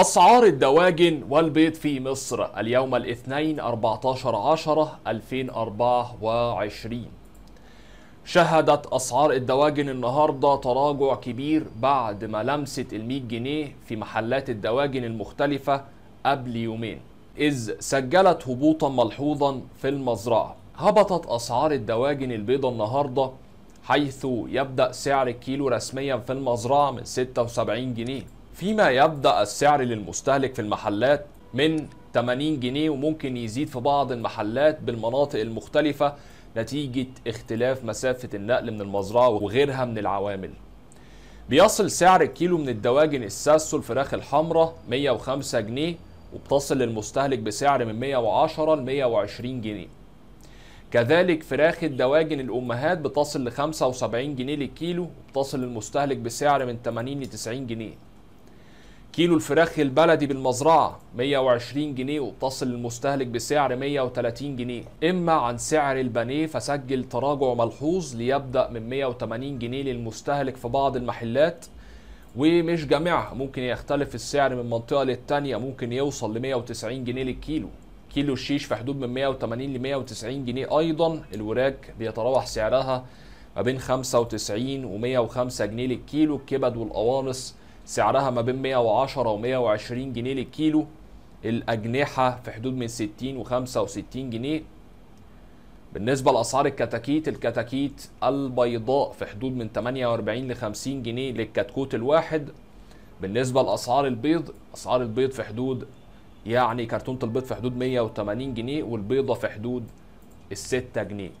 أسعار الدواجن والبيض في مصر اليوم الاثنين 14 10 2024 شهدت أسعار الدواجن النهاردة تراجع كبير بعد ما لمست ال 100 جنيه في محلات الدواجن المختلفة قبل يومين إذ سجلت هبوطا ملحوظا في المزرعة هبطت أسعار الدواجن البيضاء النهاردة حيث يبدأ سعر الكيلو رسميا في المزرعة من 76 جنيه فيما يبدأ السعر للمستهلك في المحلات من 80 جنيه وممكن يزيد في بعض المحلات بالمناطق المختلفة نتيجة اختلاف مسافة النقل من المزرعة وغيرها من العوامل بيصل سعر الكيلو من الدواجن الساسو الفراخ الحمراء 105 جنيه وبتصل للمستهلك بسعر من 110 ل 120 جنيه كذلك فراخ الدواجن الأمهات بتصل ل 75 جنيه للكيلو وبتصل للمستهلك بسعر من 80 ل 90 جنيه كيلو الفراخ البلدي بالمزرعة 120 جنيه وبتصل للمستهلك بسعر 130 جنيه إما عن سعر البانيه فسجل تراجع ملحوظ ليبدأ من 180 جنيه للمستهلك في بعض المحلات ومش جميعها ممكن يختلف السعر من منطقة للتانية ممكن يوصل ل 190 جنيه للكيلو كيلو الشيش في حدود من 180 ل 190 جنيه أيضا الوراك بيتراوح سعرها ما بين 95 و 105 جنيه للكيلو الكبد والقوانص سعرها ما بين 110 و 120 جنيه للكيلو الأجنحة في حدود من 60 و 65 جنيه بالنسبة لأسعار الكتاكيت الكتاكيت البيضاء في حدود من 48 ل 50 جنيه للكتكوت الواحد بالنسبة لأسعار البيض أسعار البيض في حدود يعني كرتونة البيض في حدود 180 جنيه والبيضة في حدود الستة جنيه